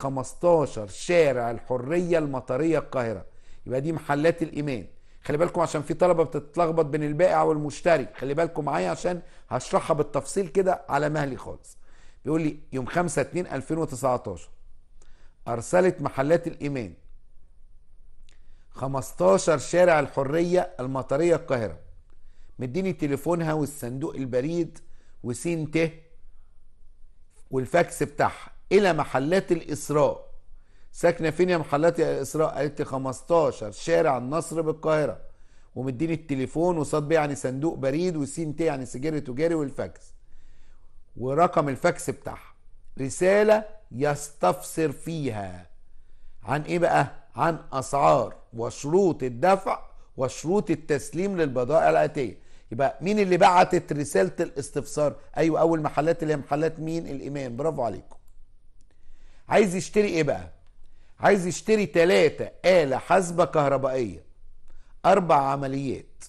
15 شارع الحريه المطريه القاهره يبقى دي محلات الايمان خلي بالكم عشان في طلبه بتتلخبط بين البائع والمشتري خلي بالكم معايا عشان هشرحها بالتفصيل كده على مهلي خالص بيقول لي يوم 5 2 2019 ارسلت محلات الايمان 15 شارع الحريه المطريه القاهره مديني تليفونها والصندوق البريد وسين ت والفاكس بتاعها الى محلات الاسراء ساكنه فين يا محلات يا اسراء قالت لي 15 شارع النصر بالقاهره ومديني التليفون وصاد بي يعني صندوق بريد وسين تي يعني سجل تجاري والفاكس ورقم الفاكس بتاعها رساله يستفسر فيها عن ايه بقى عن اسعار وشروط الدفع وشروط التسليم للبضائع الآتية يبقى مين اللي بعتت رسالة الاستفسار أيوة أول محلات اللي هي محلات مين الإمام برافو عليكم عايز يشتري ايه بقى عايز يشتري تلاتة آلة حاسبة كهربائية أربع عمليات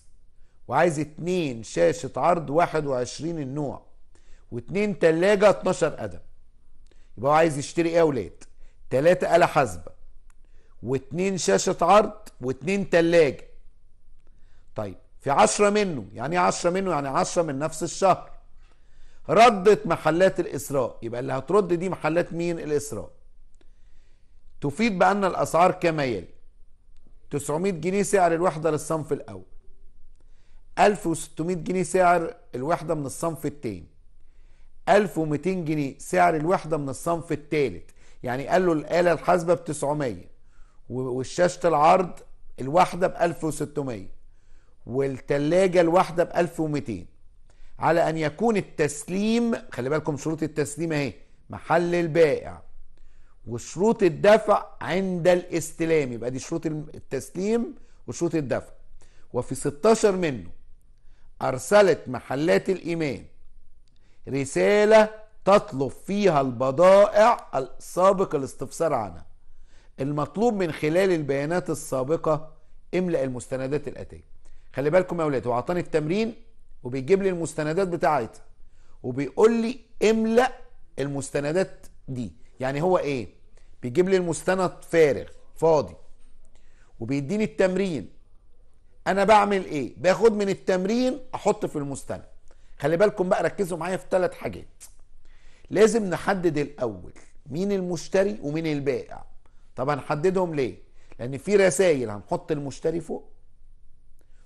وعايز اتنين شاشة عرض 21 النوع واتنين تلاجة اتناشر قدم يبقى هو عايز يشتري ايه يا ولاد؟ تلاتة آلة حاسبة واتنين شاشة عرض واتنين تلاجة طيب في عشرة منه يعني ايه عشرة منه يعني عشرة من نفس الشهر ردت محلات الإسراء يبقى اللي هترد دي محلات مين الإسراء تفيد بأن الأسعار كما يلي 900 جنيه سعر الوحدة للصنف الأول 1600 جنيه سعر الوحدة من الصنف التاني 1200 جنيه سعر الوحدة من الصنف التالت يعني قال له الآلة الحاسبة ب 900 والشاشة العرض الواحدة ب 1600 والتلاجة الواحدة ب 1200 على أن يكون التسليم خلي بالكم شروط التسليم أهي محل البائع وشروط الدفع عند الاستلام يبقى دي شروط التسليم وشروط الدفع وفي 16 منه أرسلت محلات الإيمان رسالة تطلب فيها البضائع السابقة الاستفسار عنها المطلوب من خلال البيانات السابقة املأ المستندات الآتية خلي بالكم يا ولاد هو عطاني التمرين وبيجيب لي المستندات بتاعتها وبيقول لي املأ المستندات دي يعني هو ايه بيجيب لي المستند فارغ فاضي وبيديني التمرين انا بعمل ايه باخد من التمرين احط في المستند خلي بالكم بقى ركزوا معايا في ثلاث حاجات لازم نحدد الاول مين المشتري ومين البائع طب هنحددهم ليه لان في رسائل هنحط المشتري فوق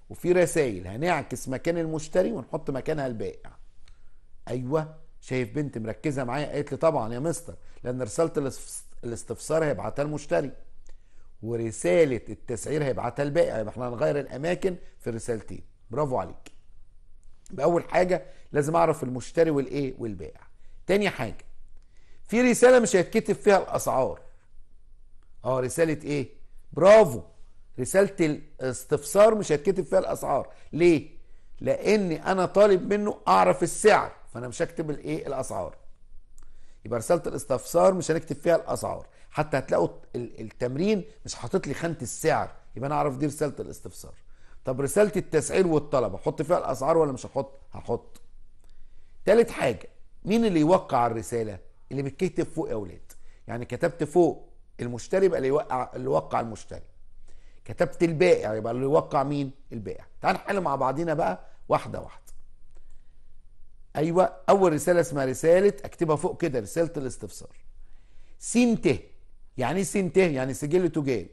وفي رسائل هنعكس مكان المشتري ونحط مكانها البائع ايوه شايف بنت مركزه معايا قالت لي طبعا يا مستر لان رساله الاستفسار هيبعتها المشتري ورساله التسعير هيبعتها البائع يبقى يعني احنا هنغير الاماكن في الرسالتين برافو عليك باول حاجه لازم اعرف المشتري والايه والبائع تاني حاجه في رساله مش هيتكتب فيها الاسعار اه رساله ايه برافو رساله الاستفسار مش هيتكتب فيها الاسعار ليه لاني انا طالب منه اعرف السعر فانا مش هكتب الايه الاسعار يبقى رساله الاستفسار مش هنكتب فيها الاسعار حتى هتلاقوا التمرين مش حاطط لي خانه السعر يبقى انا اعرف دي رساله الاستفسار طب رساله التسعير والطلب احط فيها الاسعار ولا مش هحط هحط تالت حاجه مين اللي يوقع الرساله اللي بتكتب فوق يا اولاد يعني كتبت فوق المشتري يبقى اللي يوقع اللي يوقع المشتري كتبت البائع يبقى اللي يوقع مين البائع تعال نحل مع بعضينا بقى واحده واحده ايوه اول رساله اسمها رساله اكتبها فوق كده رساله الاستفسار سين ت يعني ايه سين ت يعني سجل تجاري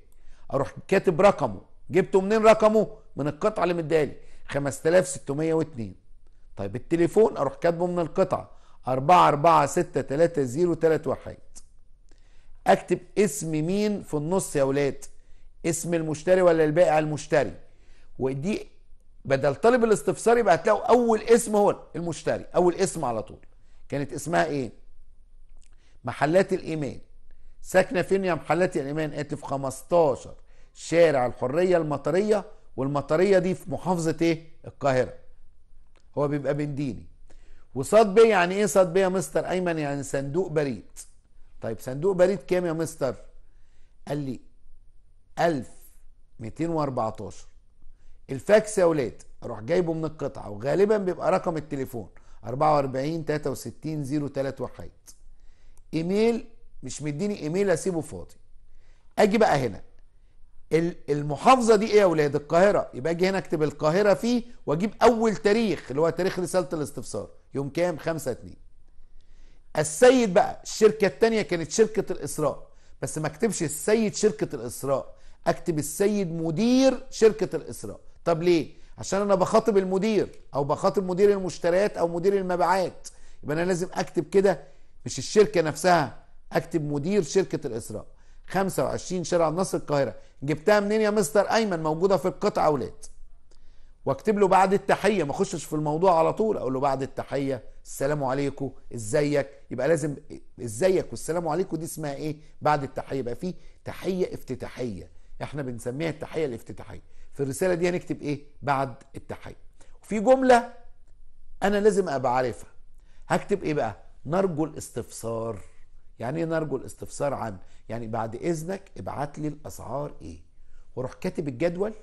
اروح كاتب رقمه جبته منين رقمه من القطعه اللي مدالي 5602 طيب التليفون اروح كاتبه من القطعه 4463031 اكتب اسم مين في النص يا ولاد اسم المشتري ولا البائع المشتري ودي بدل طالب الاستفسار يبقى هتلاقوا اول اسم هو المشتري اول اسم على طول كانت اسمها ايه محلات الايمان ساكنه فين يا محلات الايمان قالت في 15 شارع الحريه المطريه والمطريه دي في محافظه ايه القاهره هو بيبقى بنديني وصاد بي يعني ايه صاد بي يا مستر ايمن يعني صندوق بريد طيب صندوق بريد كام يا مستر قال لي 1214 الفاكس يا ولاد اروح جايبه من القطعه وغالبا بيبقى رقم التليفون 44 63 03 وحيد ايميل مش مديني ايميل اسيبه فاضي اجي بقى هنا المحافظه دي ايه يا ولاد القاهره يبقى اجي هنا اكتب القاهره فيه واجيب اول تاريخ اللي هو تاريخ رساله الاستفسار يوم كام 5 2 السيد بقى الشركه الثانيه كانت شركه الاسراء بس ما اكتبش السيد شركه الاسراء اكتب السيد مدير شركه الاسراء طب ليه عشان انا بخاطب المدير او بخاطب مدير المشتريات او مدير المبيعات يبقى انا لازم اكتب كده مش الشركه نفسها اكتب مدير شركه الاسراء 25 شارع النصر القاهره جبتها منين يا مستر ايمن موجوده في القطعه اولاد واكتب له بعد التحيه ما اخشش في الموضوع على طول اقول له بعد التحيه السلام عليكم ازيك يبقى لازم ازيك والسلام عليكم دي اسمها ايه بعد التحيه يبقى في تحيه افتتاحيه احنا بنسميها التحيه الافتتاحيه في الرساله دي هنكتب ايه بعد التحيه وفي جمله انا لازم ابقى عارفها هكتب ايه بقى نرجو الاستفسار يعني ايه نرجو الاستفسار عن يعني بعد اذنك ابعت لي الاسعار ايه واروح كاتب الجدول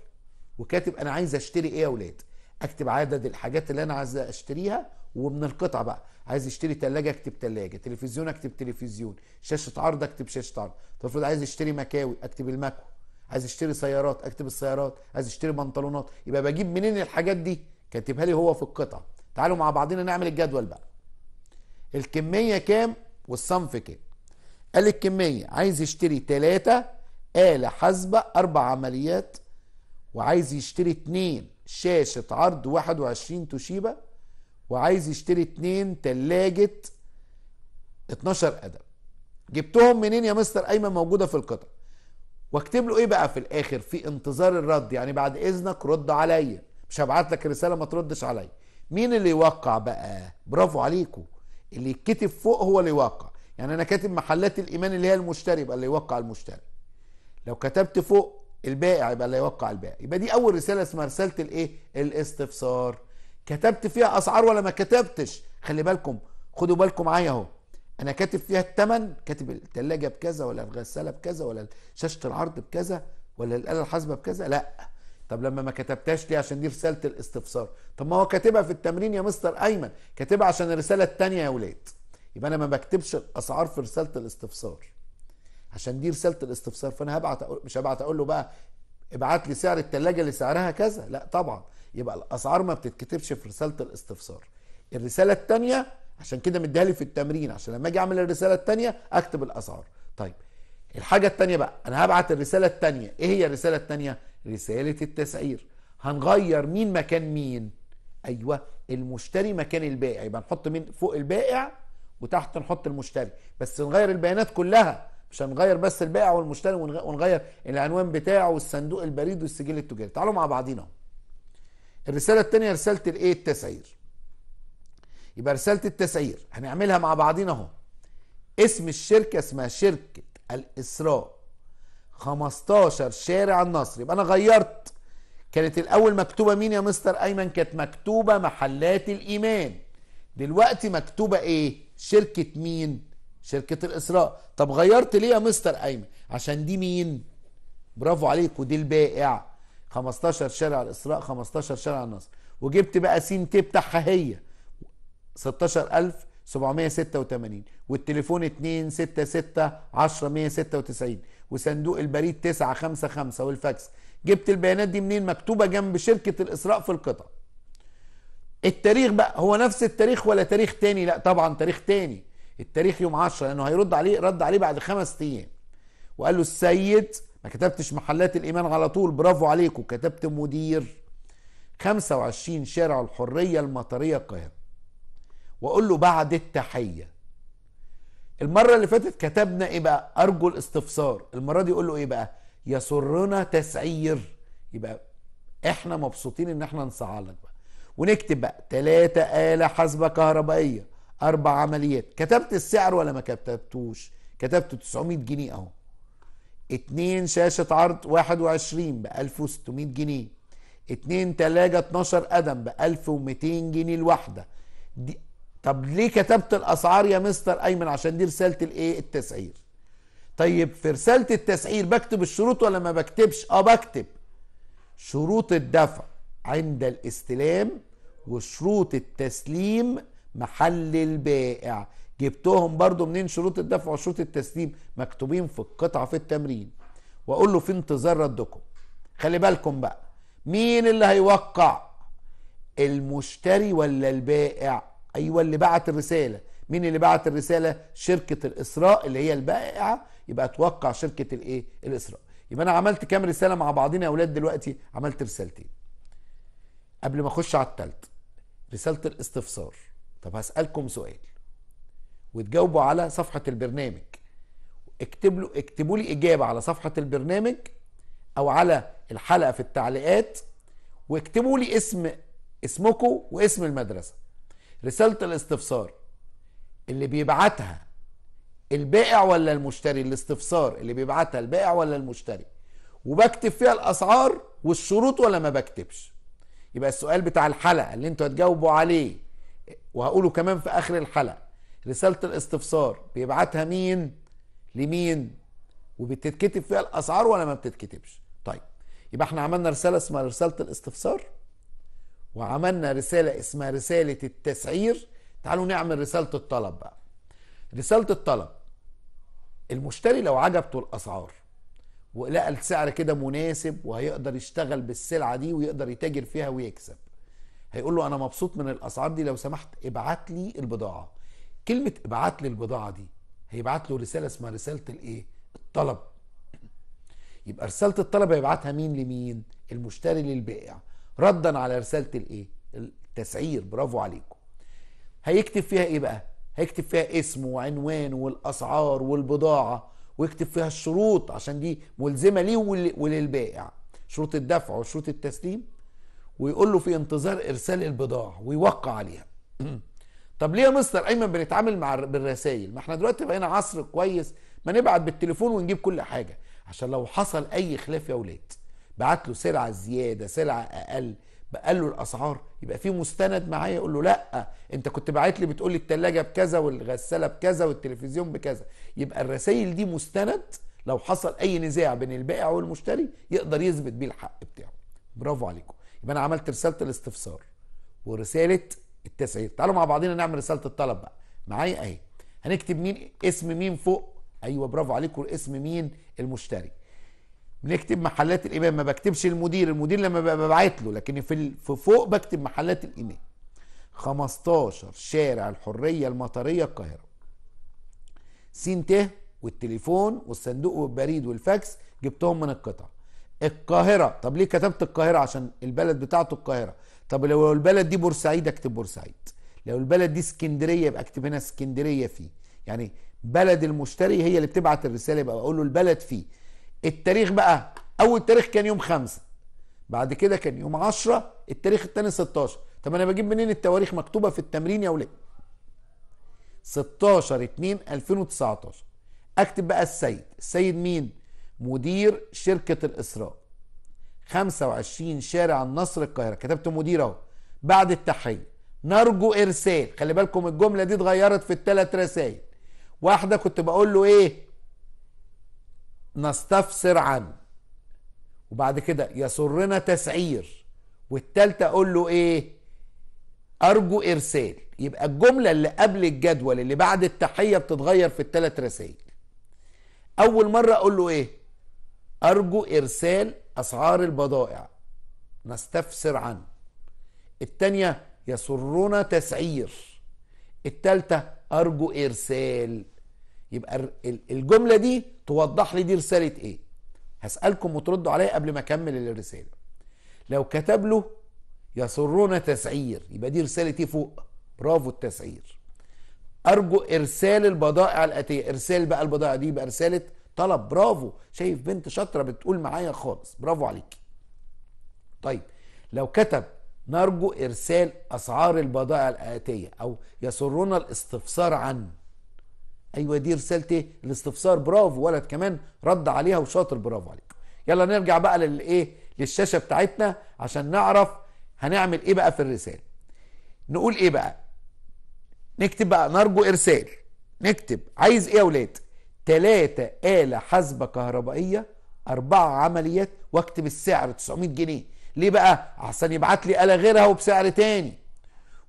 وكاتب انا عايز اشتري ايه يا اولاد اكتب عدد الحاجات اللي انا عايز اشتريها ومن القطع بقى عايز اشتري ثلاجه اكتب ثلاجه تلفزيون اكتب تلفزيون شاشه عرض اكتب شاشه عرض تفرض عايز اشتري مكاوي اكتب المكوى عايز اشتري سيارات اكتب السيارات عايز اشتري بنطلونات يبقى بجيب منين الحاجات دي كاتبها لي هو في القطعه تعالوا مع بعضنا نعمل الجدول بقى الكميه كام والصنف كام قال الكميه عايز يشتري تلاتة آلة حاسبة أربع عمليات وعايز يشتري اتنين شاشة عرض 21 توشيبا وعايز يشتري اتنين تلاجة 12 قدم جبتهم منين يا مستر أيمن موجودة في القطع واكتب له ايه بقى في الاخر في انتظار الرد يعني بعد اذنك رد عليا مش هبعت لك الرساله ما تردش عليا مين اللي يوقع بقى برافو عليكم اللي يتكتب فوق هو اللي يوقع يعني انا كاتب محلات الايمان اللي هي المشتري يبقى اللي يوقع المشتري لو كتبت فوق البائع يبقى اللي يوقع البائع يبقى دي اول رساله اسمها رساله الايه الاستفسار كتبت فيها اسعار ولا ما كتبتش خلي بالكم خدوا بالكم معايا اهو انا كاتب فيها الثمن كاتب الثلاجه بكذا ولا الغساله بكذا ولا شاشه العرض بكذا ولا الاله الحاسبه بكذا لا طب لما ما كتبتهاش ليه عشان دي رساله الاستفسار طب ما هو كاتبها في التمرين يا مستر ايمن كاتبها عشان الرساله الثانيه يا ولاد يبقى انا ما بكتبش الاسعار في رساله الاستفسار عشان دي رساله الاستفسار فانا هبعت أقول مش هبعت اقول له بقى ابعت لي سعر الثلاجه اللي سعرها كذا لا طبعا يبقى الاسعار ما بتتكتبش في رساله الاستفسار الرساله الثانيه عشان كده مديها لي في التمرين عشان لما اجي اعمل الرساله الثانيه اكتب الاسعار طيب الحاجه الثانيه بقى انا هبعت الرساله الثانيه ايه هي الرساله الثانيه رساله التسعير هنغير مين مكان مين ايوه المشتري مكان البائع يبقى نحط مين فوق البائع وتحت نحط المشتري بس نغير البيانات كلها مش هنغير بس البائع والمشتري ونغير العنوان بتاعه والصندوق البريد والسجل التجاري تعالوا مع بعضينا الرساله الثانيه رساله الايه التسعير يبقى رساله التسعير هنعملها مع بعضينا اهو اسم الشركه اسمها شركه الاسراء 15 شارع النصر يبقى انا غيرت كانت الاول مكتوبه مين يا مستر ايمن كانت مكتوبه محلات الايمان دلوقتي مكتوبه ايه شركه مين شركه الاسراء طب غيرت ليه يا مستر ايمن عشان دي مين برافو عليك ودي البائع 15 شارع الاسراء 15 شارع النصر وجبت بقى سين تي بتاعها هي 16786 والتليفون 266 10 196 وصندوق البريد 955 والفاكس جبت البيانات دي منين مكتوبه جنب شركه الاسراء في القطع التاريخ بقى هو نفس التاريخ ولا تاريخ تاني لا طبعا تاريخ تاني التاريخ يوم 10 لانه هيرد عليه رد عليه بعد خمس ايام وقال له السيد ما كتبتش محلات الايمان على طول برافو عليكم كتبت مدير 25 شارع الحريه المطريه القاهره واقول له بعد التحيه المره اللي فاتت كتبنا ايه بقى ارجو الاستفسار المره دي اقول له ايه بقى يسرنا تسعير يبقى احنا مبسوطين ان احنا نصعلك بقى ونكتب بقى ثلاثة آلة حاسبة كهربائية أربع عمليات كتبت السعر ولا ما كتبتوش كتبت 900 جنيه أهو اتنين شاشة عرض 21 ب 1600 جنيه اتنين تلاجة 12 قدم ب 1200 جنيه الواحدة دي طب ليه كتبت الاسعار يا مستر ايمن عشان دي رساله الايه التسعير طيب في رساله التسعير بكتب الشروط ولا ما بكتبش اه بكتب شروط الدفع عند الاستلام وشروط التسليم محل البائع جبتهم برضو منين شروط الدفع وشروط التسليم مكتوبين في القطعه في التمرين واقول له في انتظار ردكم خلي بالكم بقى مين اللي هيوقع المشتري ولا البائع ايوه اللي بعت الرساله مين اللي بعت الرساله شركه الاسراء اللي هي البائعه يبقى اتوقع شركه الايه الاسراء يبقى انا عملت كام رساله مع بعضين يا اولاد دلوقتي عملت رسالتين قبل ما اخش على الثالث رساله الاستفسار طب هسالكم سؤال وتجاوبوا على صفحه البرنامج اكتب له اكتبوا لي اجابه على صفحه البرنامج او على الحلقه في التعليقات واكتبوا لي اسم اسمكم واسم المدرسه رسالة الاستفسار اللي بيبعتها البائع ولا المشتري الاستفسار اللي بيبعتها البائع ولا المشتري وبكتب فيها الاسعار والشروط ولا ما بكتبش يبقى السؤال بتاع الحلقه اللي انتوا هتجاوبوا عليه وهقوله كمان في اخر الحلقه رساله الاستفسار بيبعتها مين لمين وبتتكتب فيها الاسعار ولا ما بتتكتبش طيب يبقى احنا عملنا رساله اسمها رساله الاستفسار وعملنا رسالة اسمها رسالة التسعير تعالوا نعمل رسالة الطلب بقى رسالة الطلب المشتري لو عجبته الأسعار ولقى السعر كده مناسب وهيقدر يشتغل بالسلعة دي ويقدر يتاجر فيها ويكسب هيقول له أنا مبسوط من الأسعار دي لو سمحت ابعت لي البضاعة كلمة ابعت لي البضاعة دي هيبعت له رسالة اسمها رسالة الإيه؟ الطلب يبقى رسالة الطلب هيبعتها مين لمين؟ المشتري للبائع ردا على رساله الايه التسعير برافو عليكم هيكتب فيها ايه بقى هيكتب فيها اسمه وعنوانه والاسعار والبضاعه ويكتب فيها الشروط عشان دي ملزمه ليه وللبائع شروط الدفع وشروط التسليم ويقول له في انتظار ارسال البضاعه ويوقع عليها طب ليه يا مستر ايمن بنتعامل مع بالرسائل ما احنا دلوقتي بقينا عصر كويس ما نبعت بالتليفون ونجيب كل حاجه عشان لو حصل اي خلاف يا ولاد بعت له سلعه زياده سلعه اقل بقال له الاسعار يبقى في مستند معايا يقول له لا انت كنت باعت لي بتقول لي الثلاجه بكذا والغساله بكذا والتلفزيون بكذا يبقى الرسائل دي مستند لو حصل اي نزاع بين البائع والمشتري يقدر يثبت بيه الحق بتاعه برافو عليكم يبقى انا عملت رساله الاستفسار ورساله التسعير تعالوا مع بعضينا نعمل رساله الطلب بقى معايا اهي هنكتب مين اسم مين فوق ايوه برافو عليكم اسم مين المشتري بنكتب محلات الامام ما بكتبش المدير المدير لما ببعت له لكن في فوق بكتب محلات الامام 15 شارع الحريه المطريه القاهره سين ت والتليفون والصندوق والبريد والفاكس جبتهم من القطع القاهره طب ليه كتبت القاهره عشان البلد بتاعته القاهره طب لو البلد دي بورسعيد اكتب بورسعيد لو البلد دي اسكندريه يبقى اكتب هنا اسكندريه فيه يعني بلد المشتري هي اللي بتبعت الرساله يبقى اقول له البلد فيه التاريخ بقى اول تاريخ كان يوم خمسة بعد كده كان يوم عشرة التاريخ التاني 16 طب انا بجيب منين التواريخ مكتوبة في التمرين يا ولاد 16 2 2019 اكتب بقى السيد السيد مين مدير شركة الاسراء 25 شارع النصر القاهرة كتبت مدير اهو بعد التحية نرجو ارسال خلي بالكم الجملة دي اتغيرت في الثلاث رسائل واحدة كنت بقول له ايه نستفسر عنه وبعد كده يسرنا تسعير والتالتة أقول له إيه أرجو إرسال يبقى الجملة اللي قبل الجدول اللي بعد التحية بتتغير في التلات رسائل أول مرة أقول له إيه أرجو إرسال أسعار البضائع نستفسر عنه التانية يسرنا تسعير التالتة أرجو إرسال يبقى الجمله دي توضح لي دي رساله ايه هسالكم وتردوا عليا قبل ما اكمل الرساله لو كتب له يسرنا تسعير يبقى دي رساله ايه فوق برافو التسعير ارجو ارسال البضائع الاتيه ارسال بقى البضائع دي يبقى رساله طلب برافو شايف بنت شاطره بتقول معايا خالص برافو عليك طيب لو كتب نرجو ارسال اسعار البضائع الاتيه او يسرنا الاستفسار عنه ايوه دي رسالتي الاستفسار برافو ولد كمان رد عليها وشاطر برافو عليك يلا نرجع بقى للايه للشاشه بتاعتنا عشان نعرف هنعمل ايه بقى في الرساله نقول ايه بقى نكتب بقى نرجو ارسال نكتب عايز ايه يا اولاد ثلاثة آلة حاسبة كهربائية أربعة عمليات واكتب السعر 900 جنيه ليه بقى عشان يبعت لي آلة غيرها وبسعر تاني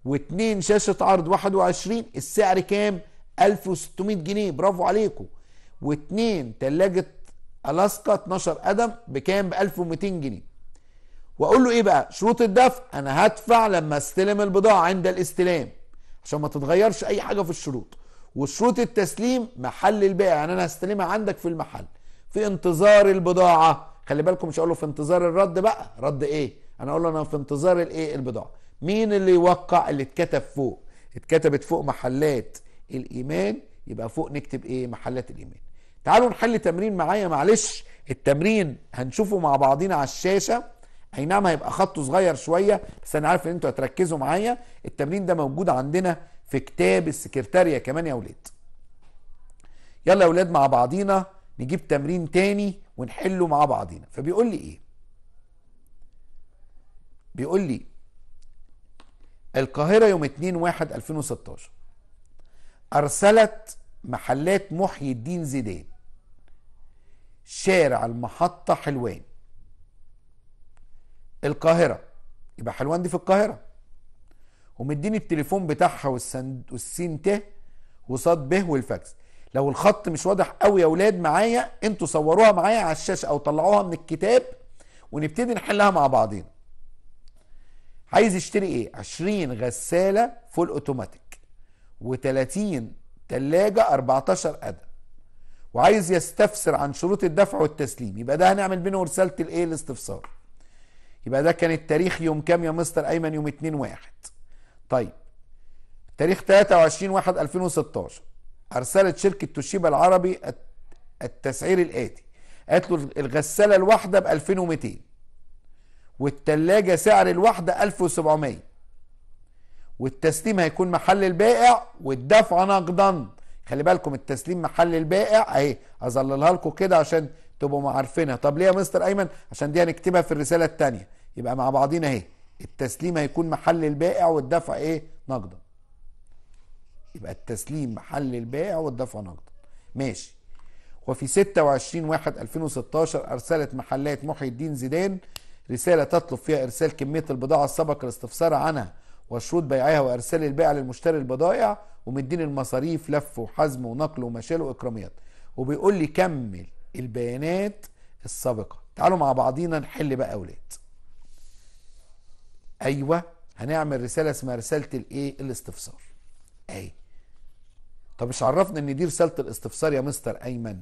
واتنين شاشة عرض 21 السعر كام 1600 جنيه برافو عليكم واثنين ثلاجه الاسكا 12 قدم بكام ب 1200 جنيه واقول له ايه بقى شروط الدفع انا هدفع لما استلم البضاعه عند الاستلام عشان ما تتغيرش اي حاجه في الشروط وشروط التسليم محل البيع يعني انا هستلمها عندك في المحل في انتظار البضاعه خلي بالكم مش هقول له في انتظار الرد بقى رد ايه انا اقول له انا في انتظار الايه البضاعه مين اللي يوقع اللي اتكتب فوق اتكتبت فوق محلات الايمان يبقى فوق نكتب ايه محلات الايمان تعالوا نحل تمرين معايا معلش التمرين هنشوفه مع بعضينا على الشاشه اي نعم هيبقى خطه صغير شويه بس انا عارف ان انتوا هتركزوا معايا التمرين ده موجود عندنا في كتاب السكرتاريه كمان يا اولاد يلا يا اولاد مع بعضينا نجيب تمرين تاني ونحله مع بعضينا فبيقول لي ايه بيقول لي القاهره يوم 2 1 2016 أرسلت محلات محي الدين زيدان شارع المحطة حلوان القاهرة يبقى حلوان دي في القاهرة ومديني التليفون بتاعها والسين ت وصاد ب والفاكس لو الخط مش واضح قوي يا ولاد معايا انتوا صوروها معايا على الشاشة او طلعوها من الكتاب ونبتدي نحلها مع بعضينا عايز يشتري ايه 20 غسالة فول اوتوماتيك و30 تلاجة 14 قدم وعايز يستفسر عن شروط الدفع والتسليم يبقى ده هنعمل بينه رسالة الايه الاستفسار يبقى ده كان التاريخ يوم كام يا مستر ايمن يوم 2 1 طيب تاريخ 23 1 2016 ارسلت شركة توشيبا العربي التسعير الاتي قالت له الغسالة الواحدة ب 2200 والتلاجة سعر الواحدة 1700 والتسليم هيكون محل البائع والدفع نقدا خلي بالكم التسليم محل البائع اهي اظللها لكم كده عشان تبقوا عارفينها طب ليه يا مستر ايمن عشان دي هنكتبها في الرساله الثانيه يبقى مع بعضينا اهي التسليم هيكون محل البائع والدفع ايه نقدا يبقى التسليم محل البائع والدفع نقدا ماشي وفي 26 1 2016 ارسلت محلات محي الدين زيدان رساله تطلب فيها ارسال كميه البضاعه السابقه لاستفسار عنها وشروط بيعها وارسال البيع للمشتري البضائع ومديني المصاريف لف وحزم ونقل ومشال واكراميات وبيقول لي كمل البيانات السابقه تعالوا مع بعضينا نحل بقى اولاد ايوه هنعمل رساله اسمها رساله الايه الاستفسار اي طب مش عرفنا ان دي رساله الاستفسار يا مستر ايمن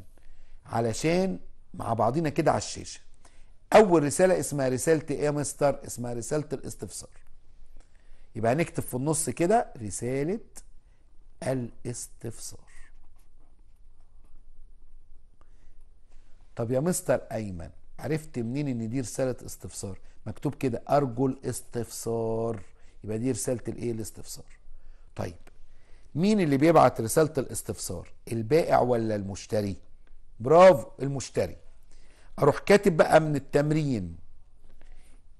علشان مع بعضينا كده على الشاشه اول رساله اسمها رساله ايه يا مستر اسمها رساله الاستفسار يبقى هنكتب في النص كده رسالة الاستفسار طب يا مستر أيمن عرفت منين ان دي رسالة استفسار مكتوب كده أرجو الاستفسار يبقى دي رسالة الايه الاستفسار طيب مين اللي بيبعت رسالة الاستفسار البائع ولا المشتري برافو المشتري اروح كاتب بقى من التمرين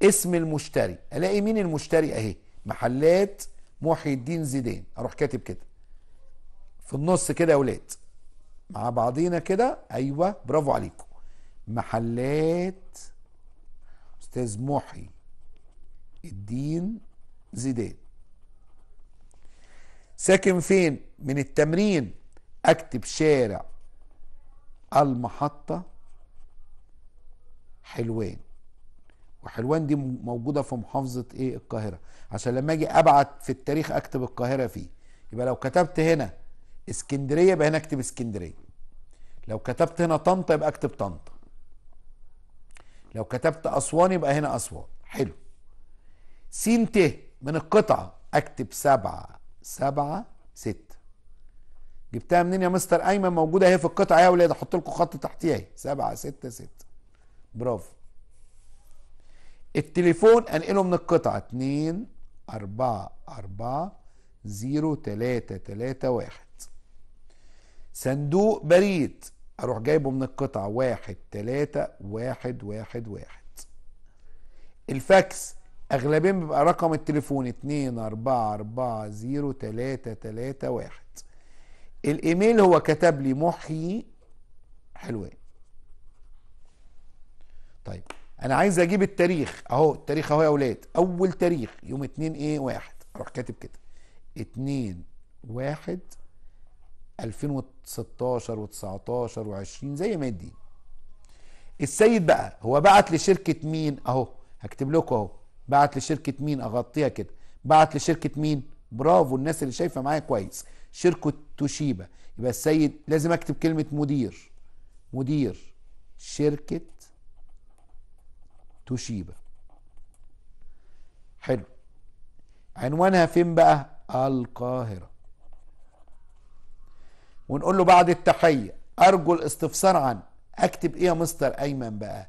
اسم المشتري الاقي مين المشتري اهي محلات محي الدين زيدان اروح كاتب كده في النص كده يا اولاد مع بعضينا كده ايوه برافو عليكم محلات استاذ محي الدين زيدان ساكن فين من التمرين اكتب شارع المحطه حلوان وحلوان دي موجوده في محافظه ايه القاهره عشان لما اجي ابعت في التاريخ اكتب القاهره فيه يبقى لو كتبت هنا اسكندريه يبقى هنا اكتب اسكندريه لو كتبت هنا طنطا يبقى اكتب طنطا لو كتبت اسوان يبقى هنا اسوان حلو سين ت من القطعه اكتب سبعه سبعه ستة جبتها منين يا مستر ايمن موجوده اهي في القطعه يا ولاد احط لكم خط تحتيها اهي سبعه ستة ستة برافو التليفون انقله من القطعه 2 4 4 0 3 3 1 صندوق بريد اروح جايبه من القطعه 1 3 1 1 1 الفاكس اغلبيا بيبقى رقم التليفون 2 4 4 0 3 3 1 الايميل هو كتب لي محيي حلوان طيب انا عايز اجيب التاريخ اهو التاريخ اهو يا اولاد اول تاريخ يوم 2 ايه 1 اروح كاتب كده 2 1 2016 و19 و20 زي ما يدين السيد بقى هو بعت لشركه مين اهو هكتب لكم اهو بعت لشركه مين اغطيها كده بعت لشركه مين برافو الناس اللي شايفه معايا كويس شركه توشيبا يبقى السيد لازم اكتب كلمه مدير مدير شركه توشيبا حلو عنوانها فين بقى القاهرة ونقول له بعد التحية أرجو الاستفسار عن أكتب إيه يا مستر أيمن بقى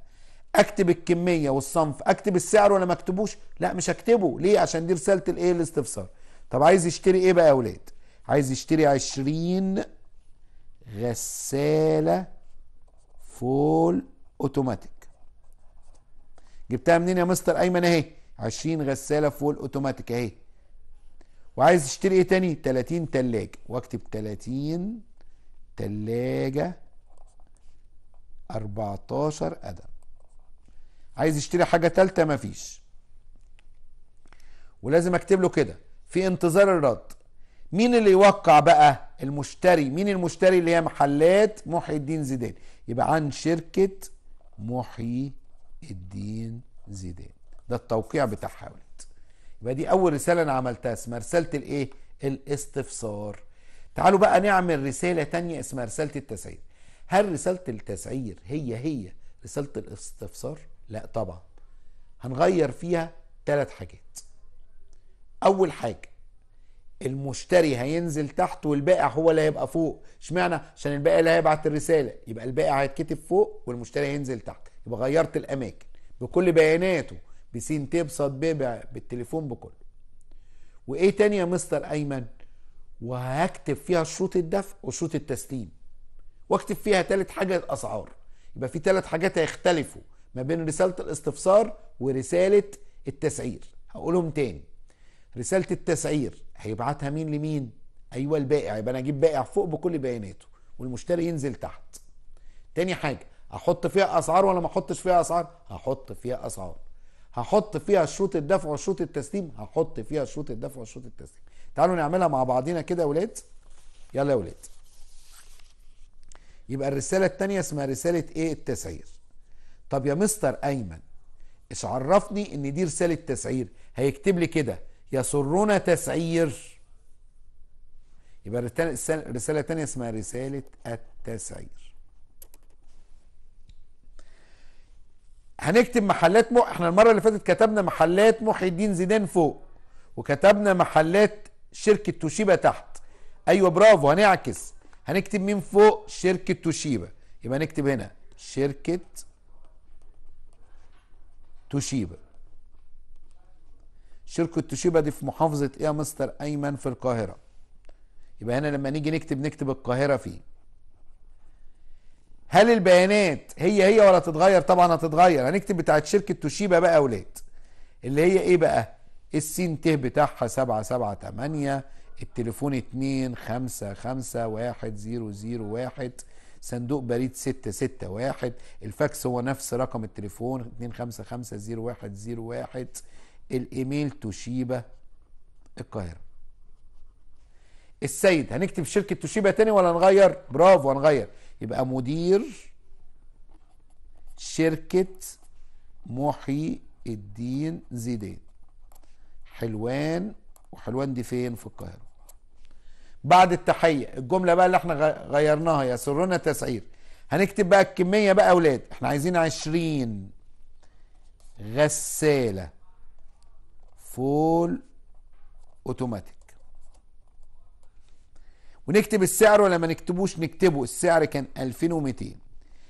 أكتب الكمية والصنف أكتب السعر ولا ما أكتبوش لا مش أكتبه ليه عشان دي رسالة الإيه الاستفسار طب عايز يشتري إيه بقى يا أولاد عايز يشتري عشرين غسالة فول أوتوماتيك جبتها منين يا مستر ايمن اهي 20 غساله فول اوتوماتيك اهي وعايز تشتري ايه تاني 30 تلاجه واكتب 30 تلاجه 14 قدم عايز يشتري حاجه ثالثه مفيش ولازم اكتب له كده في انتظار الرد مين اللي يوقع بقى المشتري مين المشتري اللي هي محلات محي الدين زيدان يبقى عن شركه محي الدين زيدان ده التوقيع بتاع حاولت يبقى دي اول رساله انا عملتها اسمها رساله الايه الاستفسار تعالوا بقى نعمل رساله تانية اسمها رساله التسعير هل رساله التسعير هي هي رساله الاستفسار لا طبعا هنغير فيها ثلاث حاجات اول حاجه المشتري هينزل تحت والبائع هو اللي هيبقى فوق اشمعنى عشان البائع اللي هيبعت الرساله يبقى البائع هيتكتب فوق والمشتري هينزل تحت يبقى غيرت الاماكن بكل بياناته بسين ت بص ب بالتليفون بكله وايه تاني يا مستر ايمن وهكتب فيها شروط الدفع وشروط التسليم واكتب فيها تالت حاجه الاسعار يبقى في ثلاث حاجات هيختلفوا ما بين رساله الاستفسار ورساله التسعير هقولهم تاني رساله التسعير هيبعتها مين لمين ايوه البائع يبقى انا اجيب بائع فوق بكل بياناته والمشتري ينزل تحت تاني حاجه احط فيها اسعار ولا ما احطش فيها اسعار هحط فيها اسعار هحط فيها شروط الدفع وشروط التسليم هحط فيها شروط الدفع وشروط التسليم تعالوا نعملها مع بعضينا كده يا ولاد يلا يا ولاد يبقى الرساله الثانيه اسمها رساله ايه التسعير طب يا مستر ايمن ايش عرفني ان دي رساله تسعير هيكتب لي كده يسرنا تسعير يبقى الرساله الثانيه اسمها رساله التسعير هنكتب محلات مو احنا المره اللي فاتت كتبنا محلات محي الدين زيدان فوق وكتبنا محلات شركه توشيبا تحت ايوه برافو هنعكس هنكتب مين فوق شركه توشيبا يبقى نكتب هنا شركه توشيبا شركه توشيبا دي في محافظه ايه يا مستر ايمن في القاهره يبقى هنا لما نيجي نكتب نكتب القاهره فيه هل البيانات هي هي ولا تتغير طبعا هتتغير هنكتب بتاعت شركه توشيبا بقى اولاد اللي هي ايه بقى السين ت بتاعها تمانية التليفون اتنين خمسة خمسة واحد زيرو زيرو 1 صندوق بريد واحد الفاكس هو نفس رقم التليفون واحد الايميل توشيبا القاهره السيد هنكتب شركه توشيبا تاني ولا نغير برافو هنغير يبقى مدير شركة محي الدين زيدان حلوان وحلوان دي فين في القاهرة بعد التحية الجملة بقى اللي احنا غيرناها سرنا تسعير هنكتب بقى الكمية بقى أولاد احنا عايزين عشرين غسالة فول اوتوماتيك ونكتب السعر ولا ما نكتبوش نكتبه السعر كان 2200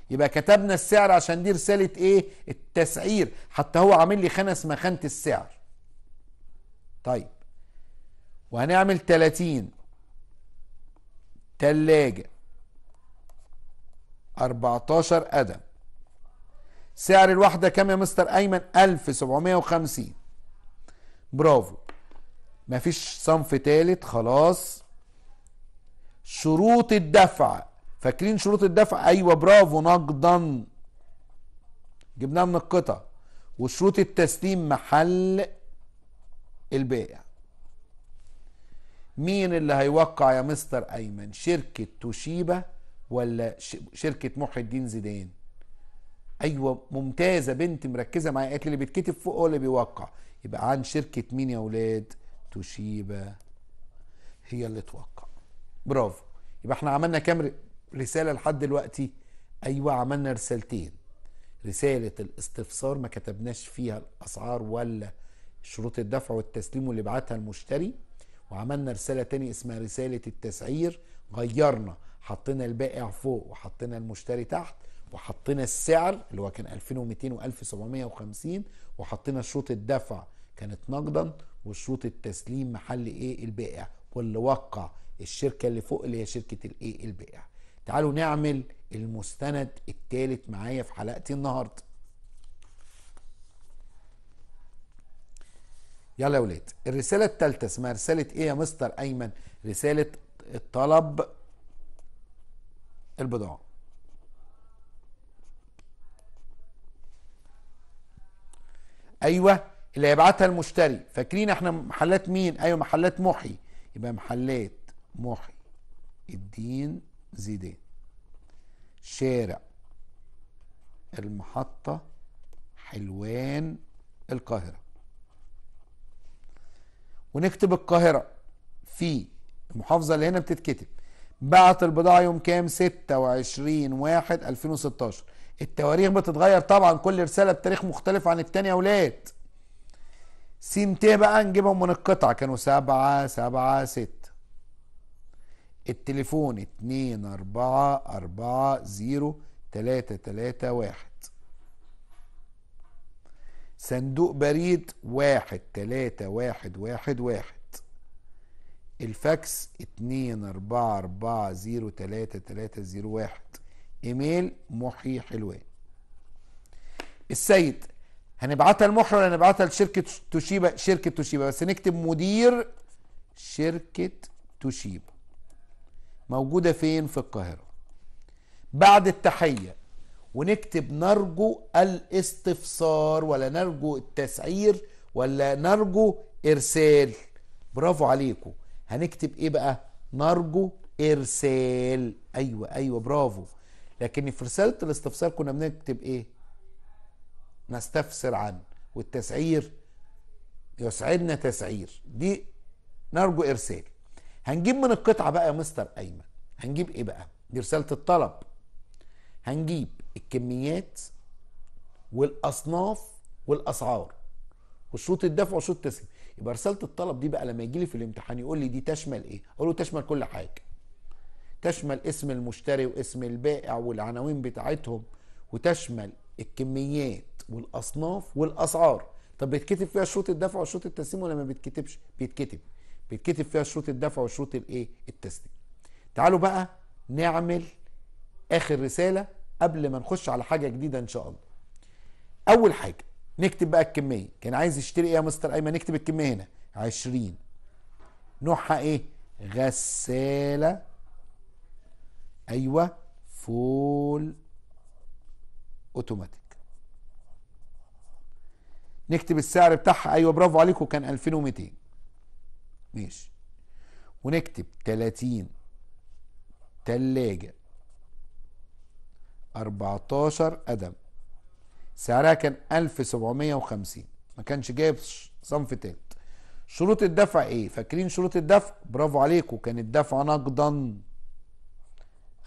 يبقى كتبنا السعر عشان دي رسالة ايه التسعير حتى هو عامل لي خانة اسمها خانة السعر طيب وهنعمل 30 تلاجة 14 قدم سعر الواحدة كام يا مستر أيمن 1750 برافو مفيش صنف تالت خلاص شروط الدفع فاكرين شروط الدفع ايوه برافو نقدا جبناها من القطع وشروط التسليم محل البائع مين اللي هيوقع يا مستر ايمن شركه توشيبا ولا شركه محي الدين زيدان ايوه ممتازه بنت مركزه معايا قالت اللي بيتكتب فوق هو اللي بيوقع يبقى عن شركه مين يا ولاد توشيبا هي اللي توقع برافو يبقى احنا عملنا كام رساله لحد دلوقتي ايوه عملنا رسالتين رساله الاستفسار ما كتبناش فيها الاسعار ولا شروط الدفع والتسليم واللي بعتها المشتري وعملنا رساله تاني اسمها رساله التسعير غيرنا حطينا البائع فوق وحطينا المشتري تحت وحطينا السعر اللي هو كان 2200 و1750 وحطينا شروط الدفع كانت نقدا وشروط التسليم محل ايه البائع واللي وقع الشركه اللي فوق اللي هي شركه الايه البائع تعالوا نعمل المستند الثالث معايا في حلقتي النهارده يلا يا ولاد الرساله الثالثه اسمها رساله ايه يا مستر ايمن رساله الطلب البضاعه ايوه اللي هيبعتها المشتري فاكرين احنا محلات مين ايوه محلات محي يبقى محلات محي الدين زيدان شارع المحطة حلوان القاهرة ونكتب القاهرة في المحافظة اللي هنا بتتكتب بعت البضاعة يوم كام 26 واحد 2016 التواريخ بتتغير طبعا كل رسالة بتاريخ مختلف عن التانية يا ولاد سين ت بقى نجيبهم من القطعة كانوا سبعة سبعة ستة التليفون اتنين أربعة أربعة زيرو تلاتة تلاتة واحد صندوق بريد واحد تلاتة واحد واحد واحد الفاكس اتنين أربعة أربعة زيرو تلاتة تلاتة زيرو واحد ايميل محي حلوان السيد هنبعتها لمحي ولا هنبعتها لشركة توشيبا شركة توشيبا بس نكتب مدير شركة توشيبا موجودة فين في القاهرة بعد التحية ونكتب نرجو الاستفسار ولا نرجو التسعير ولا نرجو ارسال برافو عليكم هنكتب ايه بقى نرجو ارسال ايوه ايوه برافو لكن في رساله الاستفسار كنا بنكتب ايه نستفسر عن والتسعير يسعدنا تسعير دي نرجو ارسال هنجيب من القطعه بقى يا مستر ايمن هنجيب ايه بقى دي رساله الطلب هنجيب الكميات والاصناف والاسعار وشروط الدفع وشروط التسليم يبقى رساله الطلب دي بقى لما يجي لي في الامتحان يقول لي دي تشمل ايه اقول له تشمل كل حاجه تشمل اسم المشتري واسم البائع والعناوين بتاعتهم وتشمل الكميات والاصناف والاسعار طب بيتكتب فيها شروط الدفع وشروط التسليم ولا ما بيتكتبش بيتكتب بيتكتب فيها شروط الدفع وشروط الايه التسديد تعالوا بقى نعمل اخر رساله قبل ما نخش على حاجه جديده ان شاء الله اول حاجه نكتب بقى الكميه كان عايز يشتري ايه يا مستر ايمن نكتب الكميه هنا 20 نوعها ايه غساله ايوه فول اوتوماتيك نكتب السعر بتاعها ايوه برافو عليكم كان 2200 ماشي ونكتب 30 تلاجة 14 قدم سعرها كان 1750 ما كانش جايب صنف تالت شروط الدفع ايه فاكرين شروط الدفع برافو عليكم كان الدفع نقدا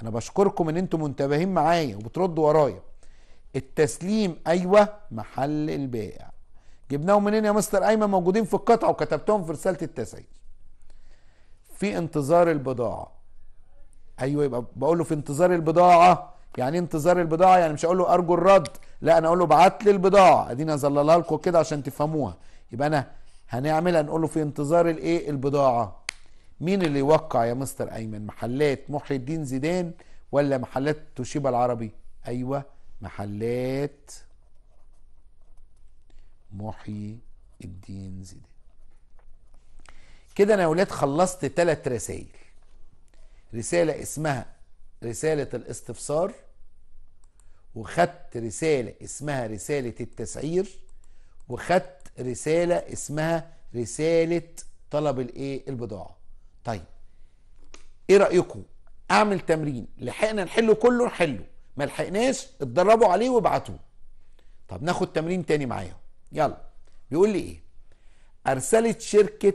انا بشكركم ان انتم منتبهين معايا وبتردوا ورايا التسليم ايوه محل البائع جبناهم منين يا مستر ايمن موجودين في القطعه وكتبتهم في رساله التسعير في انتظار البضاعه ايوه يبقى بقول له في انتظار البضاعه يعني إيه انتظار البضاعه يعني مش هقول له ارجو الرد لا انا اقول له ابعت لي البضاعه ادينا اظللها لكم كده عشان تفهموها يبقى انا هنعملها نقول له في انتظار الايه البضاعه مين اللي يوقع يا مستر ايمن محلات محي الدين زيدان ولا محلات توشيبا العربي ايوه محلات محيي الدين زيد كده انا يا ولاد خلصت ثلاث رسائل رسالة اسمها رسالة الاستفسار وخدت رسالة اسمها رسالة التسعير وخدت رسالة اسمها رسالة طلب الايه البضاعة طيب ايه رأيكم اعمل تمرين لحقنا نحله كله نحله ما لحقناش اتدربوا عليه وابعتوه طب ناخد تمرين تاني معاهم يلا بيقول لي ايه ارسلت شركه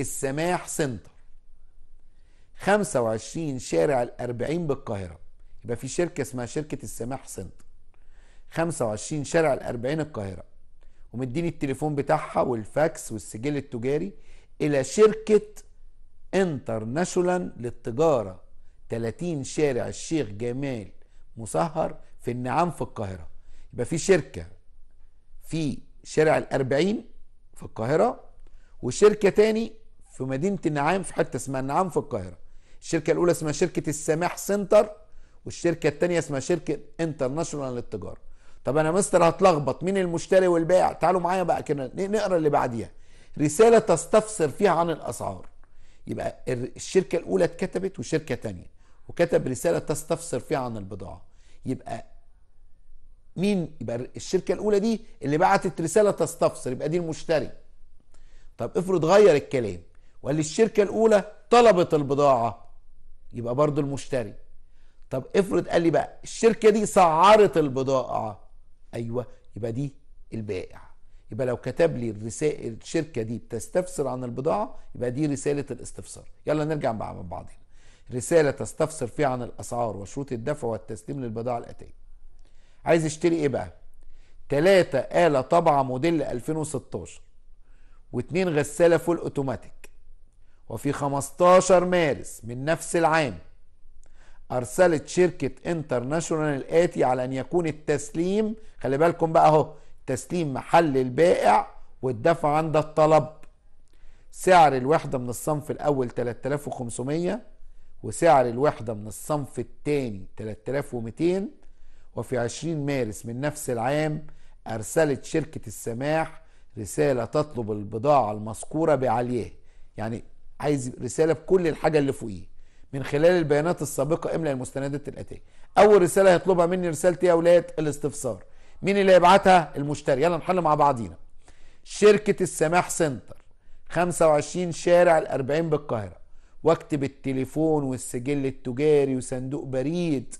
السماح سنتر 25 شارع الأربعين بالقاهرة يبقى في شركة اسمها شركة السماح سنتر 25 شارع الأربعين القاهرة ومديني التليفون بتاعها والفاكس والسجل التجاري إلى شركة انترناشونال للتجارة 30 شارع الشيخ جمال مسهر في النعام في القاهرة يبقى في شركة في شارع الأربعين في القاهرة وشركة تاني في مدينة النعام في حتة اسمها النعام في القاهرة الشركة الأولى اسمها شركة السماح سنتر والشركة التانية اسمها شركة انترناشونال للتجارة طب أنا مستر هتلخبط مين المشتري والبائع تعالوا معايا بقى كده نقرا اللي بعديها رسالة تستفسر فيها عن الأسعار يبقى الشركة الأولى اتكتبت وشركة تانية وكتب رسالة تستفسر فيها عن البضاعة يبقى مين يبقى الشركه الاولى دي اللي بعتت رساله تستفسر يبقى دي المشتري طب افرض غير الكلام وقال الشركه الاولى طلبت البضاعه يبقى برضو المشتري طب افرض قال لي بقى الشركه دي سعرت البضاعه ايوه يبقى دي البائع يبقى لو كتب لي الرسائل الشركه دي بتستفسر عن البضاعه يبقى دي رساله الاستفسار يلا نرجع مع بعضنا رساله تستفسر فيها عن الاسعار وشروط الدفع والتسليم للبضاعه الاتيه عايز اشتري ايه بقى تلاتة آلة طبعة موديل 2016 واتنين غسالة فول اوتوماتيك وفي 15 مارس من نفس العام أرسلت شركة انترناشونال الآتي على أن يكون التسليم خلي بالكم بقى أهو تسليم محل البائع والدفع عند الطلب سعر الوحدة من الصنف الأول 3500 وسعر الوحدة من الصنف الثاني 3200 وفي 20 مارس من نفس العام أرسلت شركة السماح رسالة تطلب البضاعة المذكورة بعليه يعني عايز رسالة بكل الحاجة اللي فوقيه من خلال البيانات السابقة املأ المستندات الآتية أول رسالة هيطلبها مني رسالتي إيه يا أولاد الاستفسار مين اللي هيبعتها المشتري يلا نحل مع بعضينا شركة السماح سنتر 25 شارع الأربعين بالقاهرة واكتب التليفون والسجل التجاري وصندوق بريد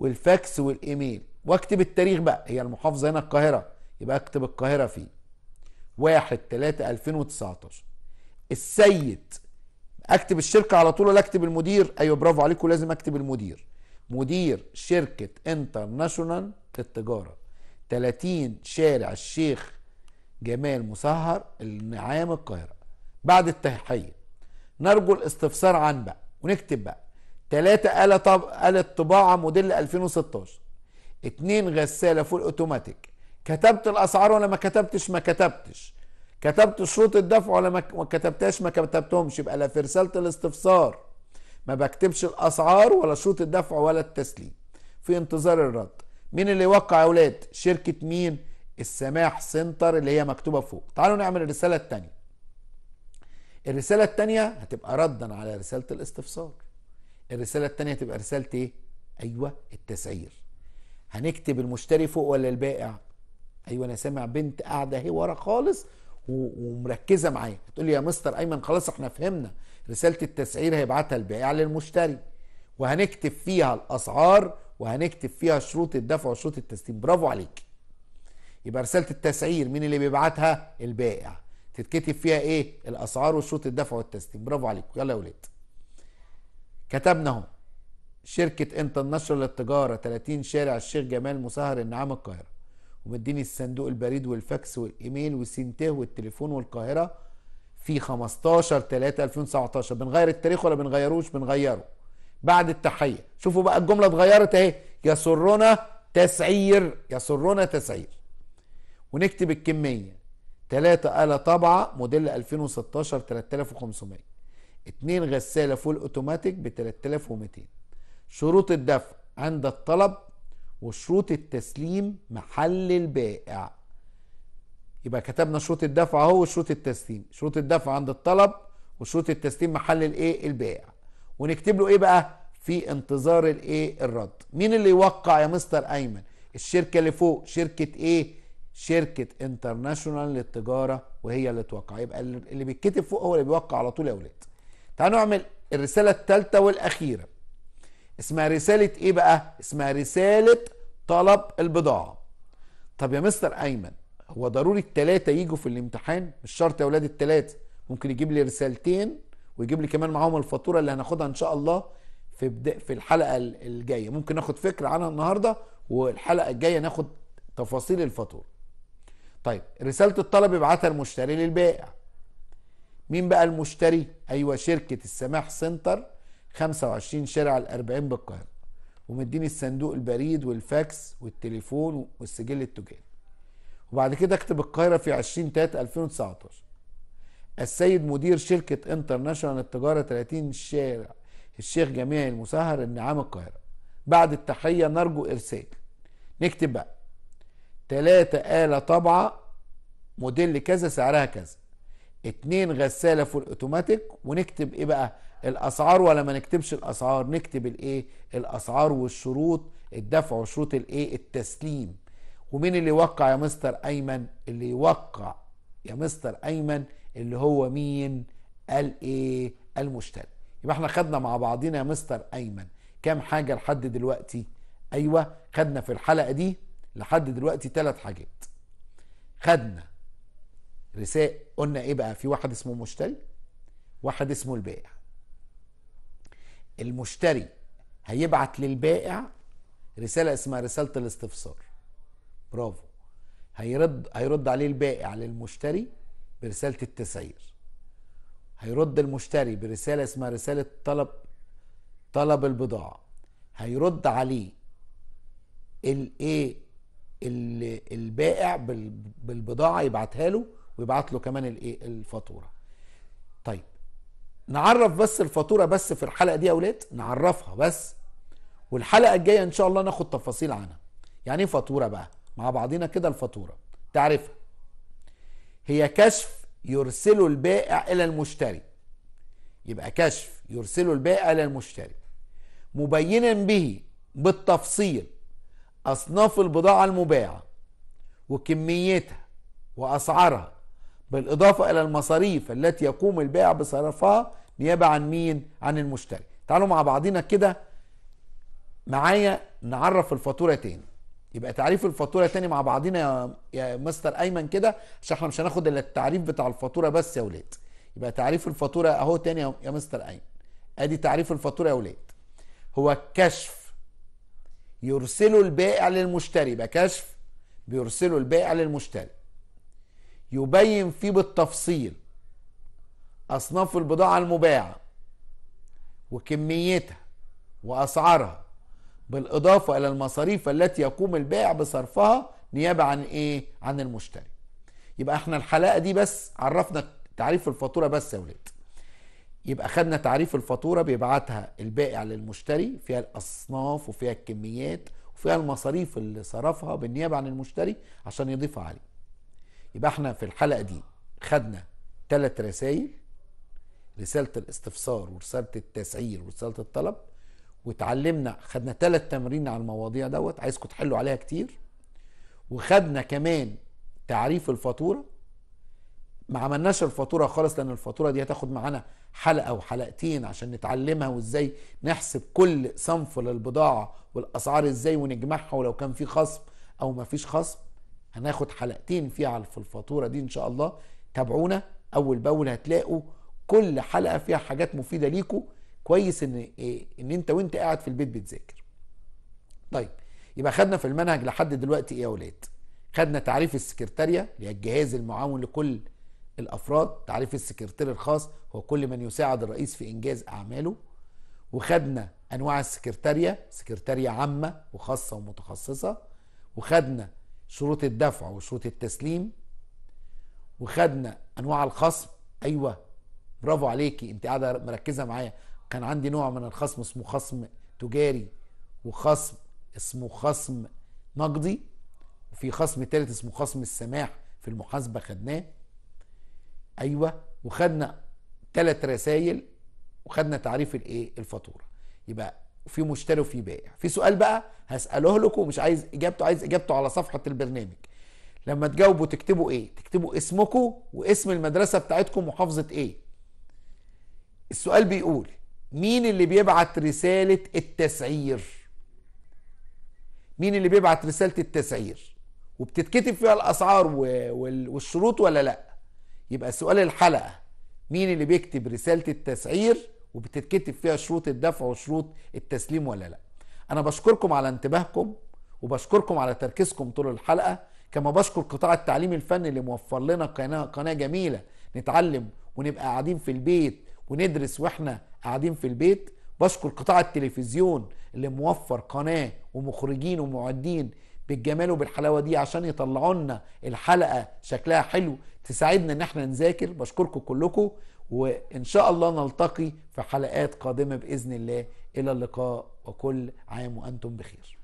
والفاكس والايميل واكتب التاريخ بقى هي المحافظه هنا القاهره يبقى اكتب القاهره فيه 1 3 2019 السيد اكتب الشركه على طول ولا اكتب المدير ايوه برافو عليكم لازم اكتب المدير مدير شركه انترناشونال للتجاره 30 شارع الشيخ جمال مسهر النعام القاهره بعد التحيه نرجو الاستفسار عن بقى ونكتب بقى ثلاثة آلة طب... آلة طباعة موديل 2016 اتنين غسالة فول اوتوماتيك كتبت الأسعار ولا ما كتبتش ما كتبتش كتبت شروط الدفع ولا ما كتبتهاش ما كتبتهمش يبقى لا في رسالة الاستفسار ما بكتبش الأسعار ولا شروط الدفع ولا التسليم في انتظار الرد مين اللي يوقع يا ولاد شركة مين السماح سنتر اللي هي مكتوبة فوق تعالوا نعمل الرسالة التانية الرسالة التانية هتبقى ردا على رسالة الاستفسار الرساله الثانيه تبقى رساله ايه ايوه التسعير هنكتب المشتري فوق ولا البائع ايوه انا سامع بنت قاعده اهي ورا خالص ومركزه معايا هتقول لي يا مستر ايمن خلاص احنا فهمنا رساله التسعير هيبعتها البائع للمشتري وهنكتب فيها الاسعار وهنكتب فيها شروط الدفع وشروط التسليم برافو عليك يبقى رساله التسعير مين اللي بيبعتها البائع تتكتب فيها ايه الاسعار وشروط الدفع والتسليم برافو عليك يلا يا ولاد كتبنا اهو شركة انترناشونال للتجارة 30 شارع الشيخ جمال مسهر النعام القاهرة ومديني الصندوق البريد والفاكس والايميل وسنتاه والتليفون والقاهرة في 15 3 2019 بنغير التاريخ ولا بنغيروش بنغيره بعد التحية شوفوا بقى الجملة اتغيرت اهي يسرنا تسعير يسرنا تسعير ونكتب الكمية 3 آلة طابعة موديل 2016 3500 اتنين غسالة فول اوتوماتيك ب 3200 شروط الدفع عند الطلب وشروط التسليم محل البائع يبقى كتبنا شروط الدفع اهو وشروط التسليم شروط الدفع عند الطلب وشروط التسليم محل الايه البائع ونكتب له ايه بقى في انتظار الايه الرد مين اللي يوقع يا مستر ايمن الشركه اللي فوق شركه ايه شركه انترناشونال للتجاره وهي اللي توقع يبقى اللي بيتكتب فوق هو اللي بيوقع على طول يا ولد تعالوا نعمل الرسالة الثالثة والأخيرة اسمها رسالة إيه بقى؟ اسمها رسالة طلب البضاعة طب يا مستر أيمن هو ضروري التلاتة يجوا في الامتحان؟ مش شرط يا ولاد التلاتة ممكن يجيب لي رسالتين ويجيب لي كمان معاهم الفاتورة اللي هناخدها إن شاء الله في بدا في الحلقة الجاية ممكن ناخد فكرة عنها النهاردة والحلقة الجاية ناخد تفاصيل الفاتورة طيب رسالة الطلب يبعتها المشتري للبائع مين بقى المشتري ايوه شركه السماح سنتر 25 شارع ال40 بالقاهره ومديني الصندوق البريد والفاكس والتليفون والسجل التجاري وبعد كده اكتب القاهره في 20 3 2019 السيد مدير شركه انترناشونال التجاره 30 شارع الشيخ جميع المسهر النعام القاهره بعد التحيه نرجو ارسال نكتب بقى 3 آلة طابعة موديل كذا سعرها كذا اتنين غسالة فول اوتوماتيك ونكتب ايه بقى الاسعار ولا ما نكتبش الاسعار نكتب الايه الاسعار والشروط الدفع وشروط الايه التسليم ومين اللي يوقع يا مستر ايمن اللي يوقع يا مستر ايمن اللي هو مين قال ايه المشتري يبقى احنا خدنا مع بعضنا يا مستر ايمن كام حاجه لحد دلوقتي ايوه خدنا في الحلقه دي لحد دلوقتي ثلاث حاجات خدنا رساء قلنا ايه بقى في واحد اسمه مشتري واحد اسمه البائع المشتري هيبعت للبائع رسالة اسمها رسالة الاستفسار برافو هيرد هيرد عليه البائع للمشتري برسالة التسعير هيرد المشتري برسالة اسمها رسالة طلب طلب البضاعة هيرد عليه الايه البائع بالبضاعة يبعتها له ويبعت له كمان الايه الفاتوره طيب نعرف بس الفاتوره بس في الحلقه دي يا اولاد نعرفها بس والحلقه الجايه ان شاء الله ناخد تفاصيل عنها يعني ايه فاتوره بقى مع بعضينا كده الفاتوره تعرفها هي كشف يرسله البائع الى المشتري يبقى كشف يرسله البائع الى المشتري مبينا به بالتفصيل اصناف البضاعه المباعه وكميتها واسعارها بالإضافة إلى المصاريف التي يقوم البائع بصرفها نيابة عن مين؟ عن المشتري تعالوا مع بعضنا كده معايا نعرف الفاتورة تاني يبقى تعريف الفاتورة تاني مع بعضنا يا, يا مستر أيمن كده عشان احنا مش هناخد إلا التعريف بتاع الفاتورة بس يا ولاد يبقى تعريف الفاتورة أهو تاني يا مستر أيمن أدي تعريف الفاتورة يا ولاد هو كشف يرسله البائع للمشتري يبقى كشف بيرسله البائع للمشتري يبين فيه بالتفصيل أصناف البضاعة المباعة وكميتها وأسعارها بالإضافة إلى المصاريف التي يقوم البائع بصرفها نيابة عن إيه؟ عن المشتري يبقى احنا الحلقة دي بس عرفنا تعريف الفاتورة بس يا ولاد يبقى خدنا تعريف الفاتورة بيبعتها البائع للمشتري فيها الأصناف وفيها الكميات وفيها المصاريف اللي صرفها بالنيابة عن المشتري عشان يضيفها عليه يبقى احنا في الحلقه دي خدنا ثلاث رسائل رساله الاستفسار ورساله التسعير ورساله الطلب وتعلمنا خدنا ثلاث تمرين على المواضيع دوت عايزكم تحلوا عليها كتير وخدنا كمان تعريف الفاتوره ما عملناش الفاتوره خالص لان الفاتوره دي هتاخد معانا حلقه وحلقتين عشان نتعلمها وازاي نحسب كل صنف للبضاعه والاسعار ازاي ونجمعها ولو كان في خصم او ما فيش خصم هناخد حلقتين فيها في الفاتوره دي ان شاء الله تابعونا اول باول هتلاقوا كل حلقه فيها حاجات مفيده ليكم كويس ان إيه، ان انت وانت قاعد في البيت بتذاكر طيب يبقى خدنا في المنهج لحد دلوقتي ايه يا اولاد خدنا تعريف السكرتاريه اللي هي الجهاز المعاون لكل الافراد تعريف السكرتير الخاص هو كل من يساعد الرئيس في انجاز اعماله وخدنا انواع السكرتاريه سكرتاريه عامه وخاصه ومتخصصه وخدنا شروط الدفع وشروط التسليم وخدنا انواع الخصم ايوه برافو عليكي انت قاعده مركزه معايا كان عندي نوع من الخصم اسمه خصم تجاري وخصم اسمه خصم نقدي وفي خصم تالت اسمه خصم السماح في المحاسبه خدناه ايوه وخدنا ثلاث رسائل وخدنا تعريف الايه الفاتوره يبقى وفي مشتري وفي بائع في سؤال بقى هساله لكم ومش عايز اجابته عايز اجابته على صفحه البرنامج لما تجاوبوا تكتبوا ايه تكتبوا اسمكم واسم المدرسه بتاعتكم محافظه ايه السؤال بيقول مين اللي بيبعت رساله التسعير مين اللي بيبعت رساله التسعير وبتتكتب فيها الاسعار والشروط ولا لا يبقى سؤال الحلقه مين اللي بيكتب رساله التسعير وبتتكتب فيها شروط الدفع وشروط التسليم ولا لا انا بشكركم على انتباهكم وبشكركم على تركيزكم طول الحلقه كما بشكر قطاع التعليم الفني اللي موفر لنا قناه قناه جميله نتعلم ونبقى قاعدين في البيت وندرس واحنا قاعدين في البيت بشكر قطاع التلفزيون اللي موفر قناه ومخرجين ومعدين بالجمال وبالحلاوه دي عشان يطلعوا لنا الحلقه شكلها حلو تساعدنا ان احنا نذاكر بشكركم كلكم وان شاء الله نلتقي في حلقات قادمه باذن الله الى اللقاء وكل عام وانتم بخير